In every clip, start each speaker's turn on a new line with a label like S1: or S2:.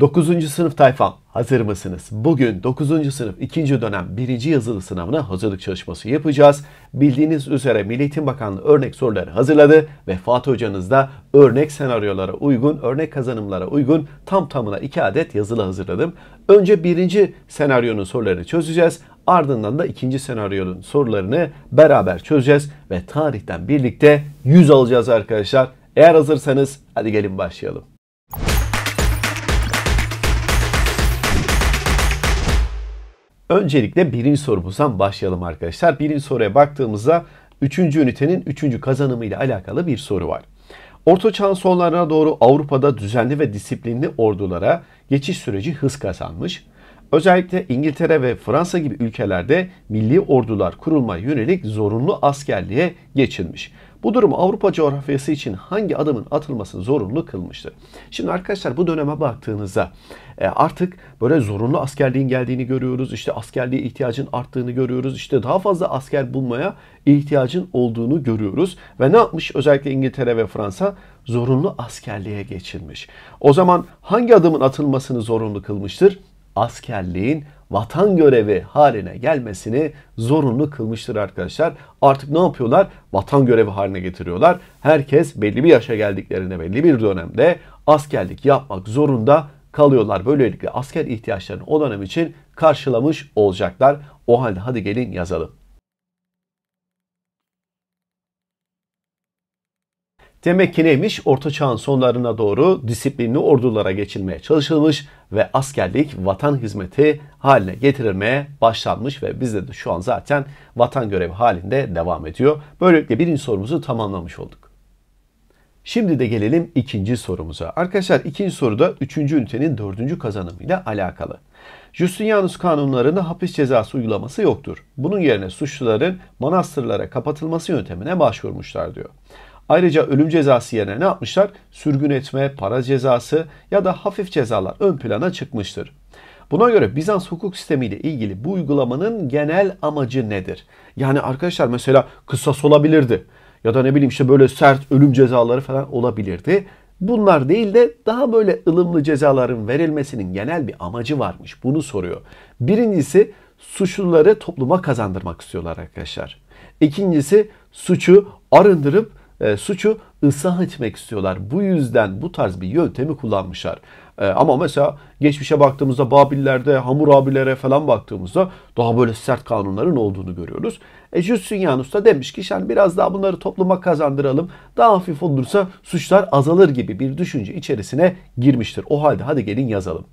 S1: 9. sınıf tayfam hazır mısınız? Bugün 9. sınıf 2. dönem 1. yazılı sınavına hazırlık çalışması yapacağız. Bildiğiniz üzere Milli Eğitim Bakanlığı örnek soruları hazırladı ve Fatih hocanız da örnek senaryolara uygun, örnek kazanımlara uygun tam tamına 2 adet yazılı hazırladım. Önce 1. senaryonun sorularını çözeceğiz. Ardından da 2. senaryonun sorularını beraber çözeceğiz ve tarihten birlikte 100 alacağız arkadaşlar. Eğer hazırsanız hadi gelin başlayalım. Öncelikle birinci sorumuzdan başlayalım arkadaşlar. Birinci soruya baktığımızda 3. ünitenin 3. kazanımıyla alakalı bir soru var. Orta çağın sonlarına doğru Avrupa'da düzenli ve disiplinli ordulara geçiş süreci hız kazanmış. Özellikle İngiltere ve Fransa gibi ülkelerde milli ordular kurulma yönelik zorunlu askerliğe geçilmiş. Bu durumu Avrupa coğrafyası için hangi adımın atılmasını zorunlu kılmıştır? Şimdi arkadaşlar bu döneme baktığınızda e, artık böyle zorunlu askerliğin geldiğini görüyoruz. İşte askerliğe ihtiyacın arttığını görüyoruz. İşte daha fazla asker bulmaya ihtiyacın olduğunu görüyoruz. Ve ne yapmış özellikle İngiltere ve Fransa? Zorunlu askerliğe geçilmiş. O zaman hangi adımın atılmasını zorunlu kılmıştır? Askerliğin vatan görevi haline gelmesini zorunlu kılmıştır arkadaşlar. Artık ne yapıyorlar? Vatan görevi haline getiriyorlar. Herkes belli bir yaşa geldiklerinde belli bir dönemde askerlik yapmak zorunda kalıyorlar. Böylelikle asker ihtiyaçlarını o dönem için karşılamış olacaklar. O halde hadi gelin yazalım. Demek ki neymiş? Orta Çağ'ın sonlarına doğru disiplinli ordulara geçilmeye çalışılmış ve askerlik vatan hizmeti haline getirilmeye başlanmış ve bizde de şu an zaten vatan görevi halinde devam ediyor. Böylelikle birinci sorumuzu tamamlamış olduk. Şimdi de gelelim ikinci sorumuza. Arkadaşlar ikinci soruda üçüncü ünitenin dördüncü kazanımıyla alakalı. Justinianus kanunlarında hapis cezası uygulaması yoktur. Bunun yerine suçluların manastırlara kapatılması yöntemine başvurmuşlar diyor. Ayrıca ölüm cezası yerine ne yapmışlar? Sürgün etme, para cezası ya da hafif cezalar ön plana çıkmıştır. Buna göre Bizans hukuk sistemiyle ilgili bu uygulamanın genel amacı nedir? Yani arkadaşlar mesela kısas olabilirdi. Ya da ne bileyim işte böyle sert ölüm cezaları falan olabilirdi. Bunlar değil de daha böyle ılımlı cezaların verilmesinin genel bir amacı varmış. Bunu soruyor. Birincisi suçluları topluma kazandırmak istiyorlar arkadaşlar. İkincisi suçu arındırıp e, suçu ıslah etmek istiyorlar. Bu yüzden bu tarz bir yöntemi kullanmışlar. E, ama mesela geçmişe baktığımızda Babillerde, Hamurabilere falan baktığımızda daha böyle sert kanunların olduğunu görüyoruz. E, Justinianus da demiş ki yani biraz daha bunları topluma kazandıralım. Daha hafif olursa suçlar azalır gibi bir düşünce içerisine girmiştir. O halde hadi gelin yazalım.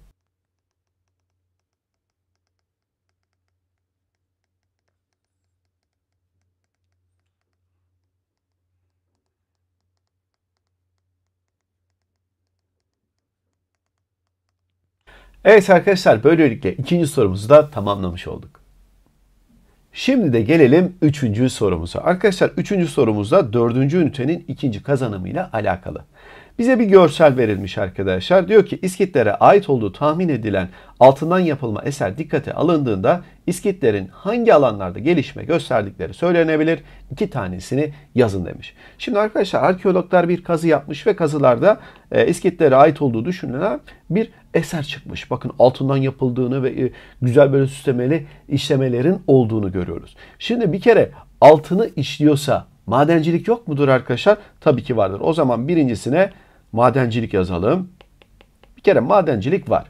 S1: Evet arkadaşlar böylelikle ikinci sorumuzu da tamamlamış olduk. Şimdi de gelelim üçüncü sorumuza. Arkadaşlar üçüncü sorumuzda dördüncü ünitenin ikinci kazanımıyla alakalı. Bize bir görsel verilmiş arkadaşlar. Diyor ki İskitlere ait olduğu tahmin edilen altından yapılma eser dikkate alındığında İskitlerin hangi alanlarda gelişme gösterdikleri söylenebilir. İki tanesini yazın demiş. Şimdi arkadaşlar arkeologlar bir kazı yapmış ve kazılarda e, İskitlere ait olduğu düşünülen bir eser çıkmış. Bakın altından yapıldığını ve e, güzel böyle süslemeli işlemelerin olduğunu görüyoruz. Şimdi bir kere altını işliyorsa madencilik yok mudur arkadaşlar? Tabii ki vardır. O zaman birincisine Madencilik yazalım. Bir kere madencilik var.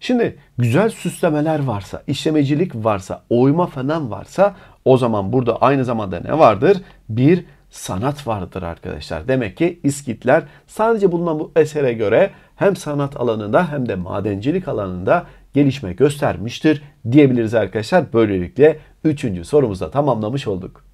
S1: Şimdi güzel süslemeler varsa, işlemecilik varsa, oyma falan varsa o zaman burada aynı zamanda ne vardır? Bir sanat vardır arkadaşlar. Demek ki İskitler sadece bulunan bu esere göre hem sanat alanında hem de madencilik alanında gelişme göstermiştir diyebiliriz arkadaşlar. Böylelikle 3. sorumuzu tamamlamış olduk.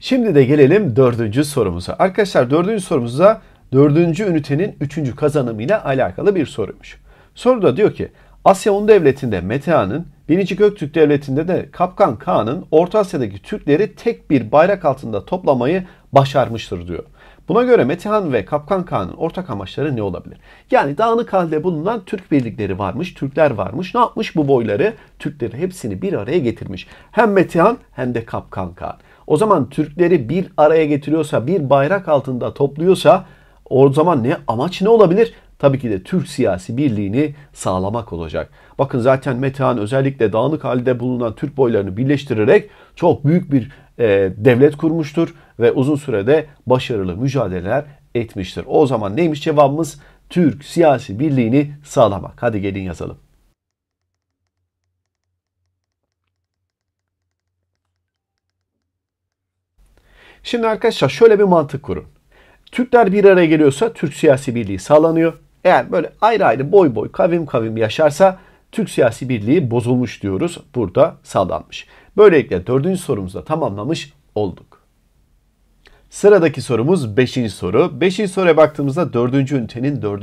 S1: Şimdi de gelelim dördüncü sorumuza. Arkadaşlar dördüncü sorumuza dördüncü ünitenin üçüncü kazanımıyla alakalı bir soruymuş. Soruda diyor ki Asya Hun Devleti'nde Metehan'ın, 1. Göktürk Devleti'nde de Kapkan Kağan'ın Orta Asya'daki Türkleri tek bir bayrak altında toplamayı başarmıştır diyor. Buna göre Metehan ve Kapkan Kağan'ın ortak amaçları ne olabilir? Yani dağınık halde bulunan Türk birlikleri varmış, Türkler varmış. Ne yapmış bu boyları? Türkleri hepsini bir araya getirmiş. Hem Metehan hem de Kapkan Kağan. O zaman Türkleri bir araya getiriyorsa, bir bayrak altında topluyorsa o zaman ne amaç ne olabilir? Tabii ki de Türk siyasi birliğini sağlamak olacak. Bakın zaten Metehan özellikle dağınık halde bulunan Türk boylarını birleştirerek çok büyük bir e, devlet kurmuştur ve uzun sürede başarılı mücadeleler etmiştir. O zaman neymiş cevabımız? Türk siyasi birliğini sağlamak. Hadi gelin yazalım. Şimdi arkadaşlar şöyle bir mantık kurun. Türkler bir araya geliyorsa Türk siyasi birliği sağlanıyor. Eğer böyle ayrı ayrı boy boy kavim kavim yaşarsa Türk siyasi birliği bozulmuş diyoruz. Burada sağlanmış. Böylelikle dördüncü sorumuzu da tamamlamış olduk. Sıradaki sorumuz 5. soru. 5. soruya baktığımızda 4. ünitenin 4.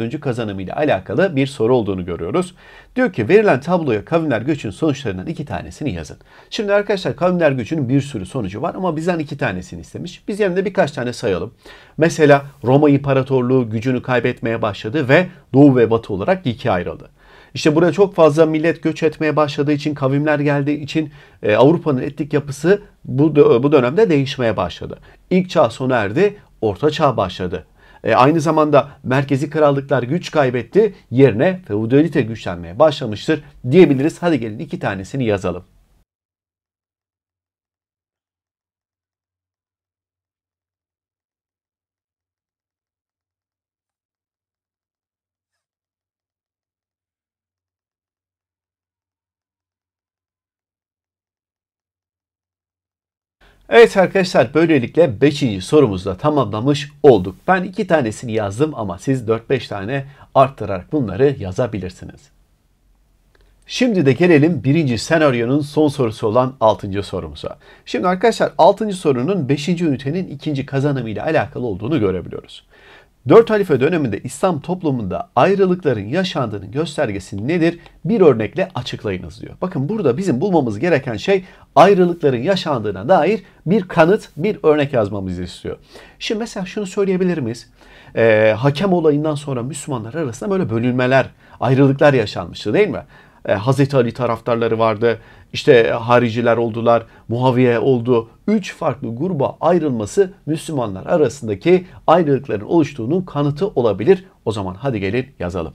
S1: ile alakalı bir soru olduğunu görüyoruz. Diyor ki verilen tabloya kavimler göçün sonuçlarından iki tanesini yazın. Şimdi arkadaşlar kavimler göçünün bir sürü sonucu var ama bizden iki tanesini istemiş. Biz yerine birkaç tane sayalım. Mesela Roma İmparatorluğu gücünü kaybetmeye başladı ve Doğu ve Batı olarak ikiye ayrıldı. İşte buraya çok fazla millet göç etmeye başladığı için, kavimler geldiği için e, Avrupa'nın etnik yapısı bu, bu dönemde değişmeye başladı. İlk çağ sona erdi, orta çağ başladı. E, aynı zamanda merkezi krallıklar güç kaybetti, yerine feodalite güçlenmeye başlamıştır diyebiliriz. Hadi gelin iki tanesini yazalım. Evet arkadaşlar böylelikle 5. sorumuzu da tamamlamış olduk. Ben 2 tanesini yazdım ama siz 4-5 tane arttırarak bunları yazabilirsiniz. Şimdi de gelelim birinci senaryonun son sorusu olan 6. sorumuza. Şimdi arkadaşlar 6. sorunun 5. ünitenin 2. kazanımıyla alakalı olduğunu görebiliyoruz. Dört halife döneminde İslam toplumunda ayrılıkların yaşandığının göstergesi nedir? Bir örnekle açıklayınız diyor. Bakın burada bizim bulmamız gereken şey ayrılıkların yaşandığına dair bir kanıt, bir örnek yazmamızı istiyor. Şimdi mesela şunu söyleyebilir miyiz? Ee, hakem olayından sonra Müslümanlar arasında böyle bölünmeler, ayrılıklar yaşanmıştı değil mi? Ee, Hazreti Ali taraftarları vardı, işte hariciler oldular, Muaviye oldu. Üç farklı gruba ayrılması Müslümanlar arasındaki ayrılıkların oluştuğunun kanıtı olabilir. O zaman hadi gelin yazalım.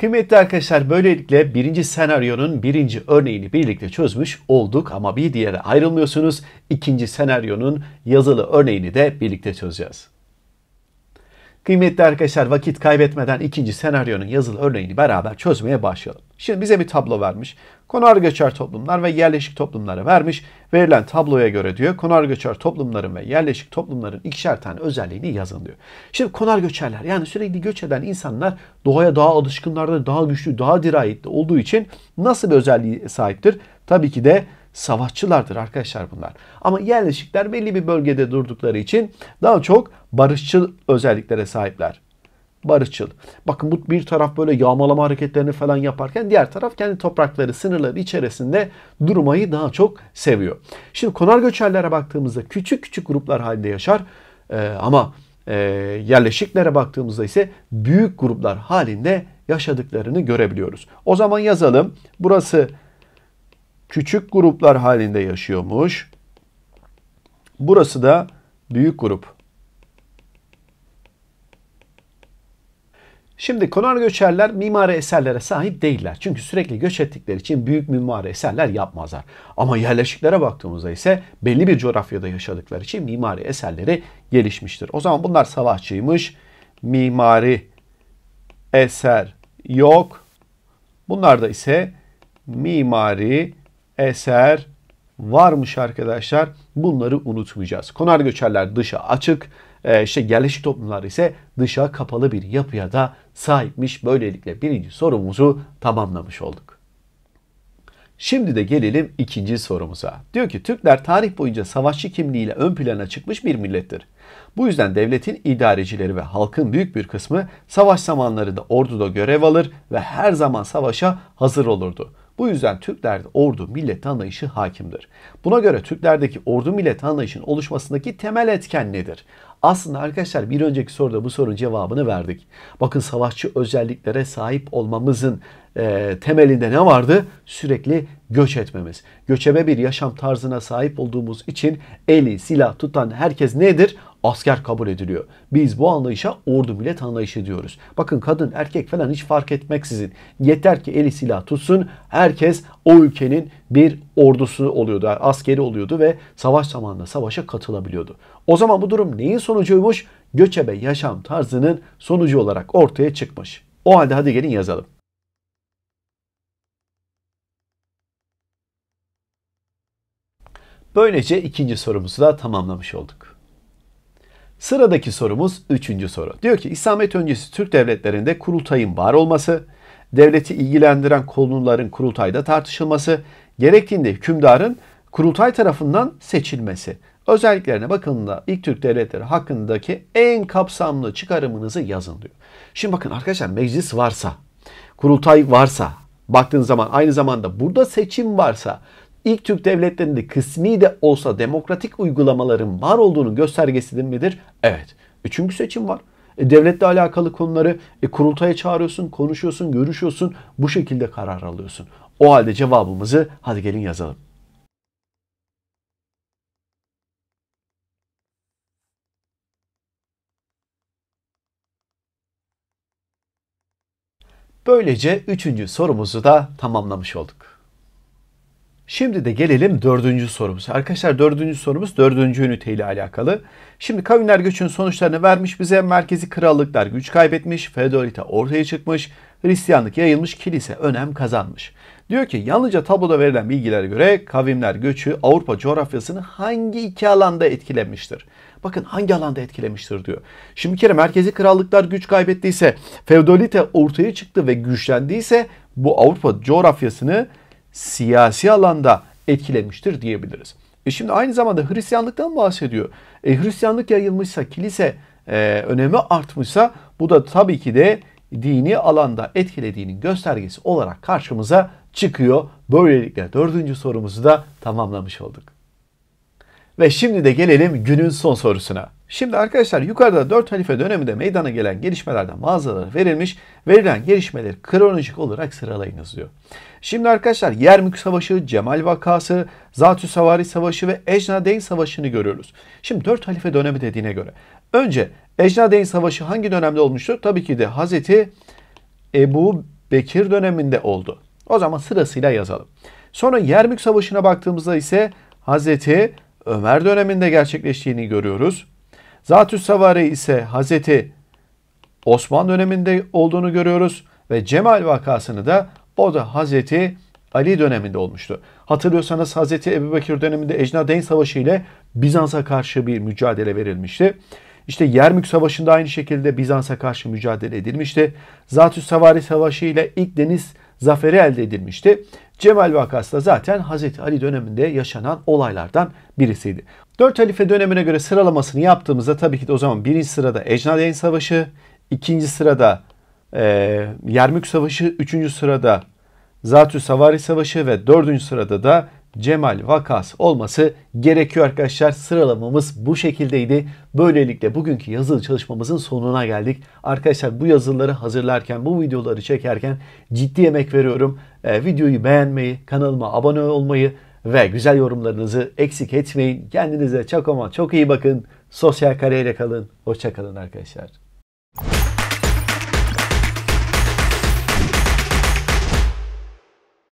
S1: Kıymetli arkadaşlar böylelikle birinci senaryonun birinci örneğini birlikte çözmüş olduk ama bir diğere ayrılmıyorsunuz. İkinci senaryonun yazılı örneğini de birlikte çözeceğiz. Kıymetli arkadaşlar vakit kaybetmeden ikinci senaryonun yazılı örneğini beraber çözmeye başlayalım. Şimdi bize bir tablo vermiş. Konar göçer toplumlar ve yerleşik toplumları vermiş. Verilen tabloya göre diyor konar göçer toplumların ve yerleşik toplumların ikişer tane özelliğini yazın diyor. Şimdi konar göçerler yani sürekli göç eden insanlar doğaya daha alışkınlardır, daha güçlü, daha dirayetli olduğu için nasıl bir özelliği sahiptir? Tabii ki de savaşçılardır arkadaşlar bunlar. Ama yerleşikler belli bir bölgede durdukları için daha çok barışçıl özelliklere sahipler barışçıl. Bakın bu bir taraf böyle yağmalama hareketlerini falan yaparken diğer taraf kendi toprakları, sınırları içerisinde durmayı daha çok seviyor. Şimdi konar göçerlere baktığımızda küçük küçük gruplar halinde yaşar ee, ama e, yerleşiklere baktığımızda ise büyük gruplar halinde yaşadıklarını görebiliyoruz. O zaman yazalım. Burası küçük gruplar halinde yaşıyormuş. Burası da büyük grup Şimdi konar göçerler mimari eserlere sahip değiller. Çünkü sürekli göç ettikleri için büyük mimari eserler yapmazlar. Ama yerleşiklere baktığımızda ise belli bir coğrafyada yaşadıkları için mimari eserleri gelişmiştir. O zaman bunlar savaşçıymış. Mimari eser yok. Bunlar da ise mimari eser varmış arkadaşlar. Bunları unutmayacağız. Konar göçerler dışa açık e, işte yerleşik toplumlar ise dışa kapalı bir yapıya da sahipmiş. Böylelikle birinci sorumuzu tamamlamış olduk. Şimdi de gelelim ikinci sorumuza. Diyor ki Türkler tarih boyunca savaşçı kimliğiyle ön plana çıkmış bir millettir. Bu yüzden devletin idarecileri ve halkın büyük bir kısmı savaş zamanlarında orduda görev alır ve her zaman savaşa hazır olurdu. Bu yüzden Türklerde ordu millet anlayışı hakimdir. Buna göre Türklerdeki ordu millet anlayışının oluşmasındaki temel etken nedir? Aslında arkadaşlar bir önceki soruda bu sorunun cevabını verdik. Bakın savaşçı özelliklere sahip olmamızın e, temelinde ne vardı? Sürekli göç etmemiz. Göçebe bir yaşam tarzına sahip olduğumuz için eli silah tutan herkes nedir? asker kabul ediliyor. Biz bu anlayışa ordu bile anlayışı diyoruz. Bakın kadın erkek falan hiç fark etmeksizin. Yeter ki eli silah tutsun herkes o ülkenin bir ordusu oluyordu, askeri oluyordu ve savaş zamanında savaşa katılabiliyordu. O zaman bu durum neyin sonucuymuş? Göçebe yaşam tarzının sonucu olarak ortaya çıkmış. O halde hadi gelin yazalım. Böylece ikinci sorumuzu da tamamlamış olduk. Sıradaki sorumuz 3. soru. Diyor ki İslamiyet öncesi Türk devletlerinde kurultayın var olması, devleti ilgilendiren konuların kurultayda tartışılması, gerektiğinde hükümdarın kurultay tarafından seçilmesi. Özelliklerine bakıldığında ilk Türk devletleri hakkındaki en kapsamlı çıkarımınızı yazın diyor. Şimdi bakın arkadaşlar meclis varsa, kurultay varsa, baktığınız zaman aynı zamanda burada seçim varsa ilk Türk devletlerinde kısmi de olsa demokratik uygulamaların var olduğunu göstergesidir midir? Evet. Üçüncü e seçim var. E devletle alakalı konuları e, kurultaya çağırıyorsun, konuşuyorsun, görüşüyorsun. Bu şekilde karar alıyorsun. O halde cevabımızı hadi gelin yazalım. Böylece üçüncü sorumuzu da tamamlamış olduk. Şimdi de gelelim dördüncü sorumuz. Arkadaşlar dördüncü sorumuz dördüncü ünite ile alakalı. Şimdi kavimler göçünün sonuçlarını vermiş bize. Merkezi krallıklar güç kaybetmiş, feodalite ortaya çıkmış, Hristiyanlık yayılmış, kilise önem kazanmış. Diyor ki yalnızca tabloda verilen bilgilere göre kavimler göçü Avrupa coğrafyasını hangi iki alanda etkilemiştir? Bakın hangi alanda etkilemiştir diyor. Şimdi bir kere merkezi krallıklar güç kaybettiyse, feodalite ortaya çıktı ve güçlendiyse bu Avrupa coğrafyasını siyasi alanda etkilemiştir diyebiliriz. E şimdi aynı zamanda Hristiyanlıktan bahsediyor. E Hristiyanlık yayılmışsa, kilise e, önemi artmışsa bu da tabii ki de dini alanda etkilediğinin göstergesi olarak karşımıza çıkıyor. Böylelikle dördüncü sorumuzu da tamamlamış olduk. Ve şimdi de gelelim günün son sorusuna. Şimdi arkadaşlar yukarıda 4 halife döneminde meydana gelen gelişmelerden bazıları verilmiş. Verilen gelişmeleri kronolojik olarak sıralayınız diyor. Şimdi arkadaşlar Yermük Savaşı, Cemal Vakası, Zatü Savari Savaşı ve Ejnadeyn Savaşı'nı görüyoruz. Şimdi 4 halife dönemi dediğine göre. Önce Ejnadeyn Savaşı hangi dönemde olmuştur? Tabii ki de Hazreti Ebu Bekir döneminde oldu. O zaman sırasıyla yazalım. Sonra Yermük Savaşı'na baktığımızda ise Hazreti Ömer döneminde gerçekleştiğini görüyoruz. Zatü Savare ise Hazreti Osman döneminde olduğunu görüyoruz ve Cemal vakasını da o da Hazreti Ali döneminde olmuştu. Hatırlıyorsanız Hazreti Ebubekir döneminde Ecnadeyn Savaşı ile Bizans'a karşı bir mücadele verilmişti. İşte Yermük Savaşı'nda aynı şekilde Bizans'a karşı mücadele edilmişti. Zatü Savari Savaşı ile ilk deniz zaferi elde edilmişti. Cemal vakası da zaten Hazreti Ali döneminde yaşanan olaylardan birisiydi. 4 halife dönemine göre sıralamasını yaptığımızda tabii ki de o zaman birinci sırada Ecnadeyn Savaşı, ikinci sırada e, Yermük Savaşı, üçüncü sırada Zatü Savari Savaşı ve dördüncü sırada da Cemal Vakas olması gerekiyor arkadaşlar. Sıralamamız bu şekildeydi. Böylelikle bugünkü yazılı çalışmamızın sonuna geldik. Arkadaşlar bu yazıları hazırlarken, bu videoları çekerken ciddi emek veriyorum. E, videoyu beğenmeyi, kanalıma abone olmayı, ve güzel yorumlarınızı eksik etmeyin. Kendinize çok ama çok iyi bakın. Sosyal kareyle kalın. Hoşçakalın arkadaşlar.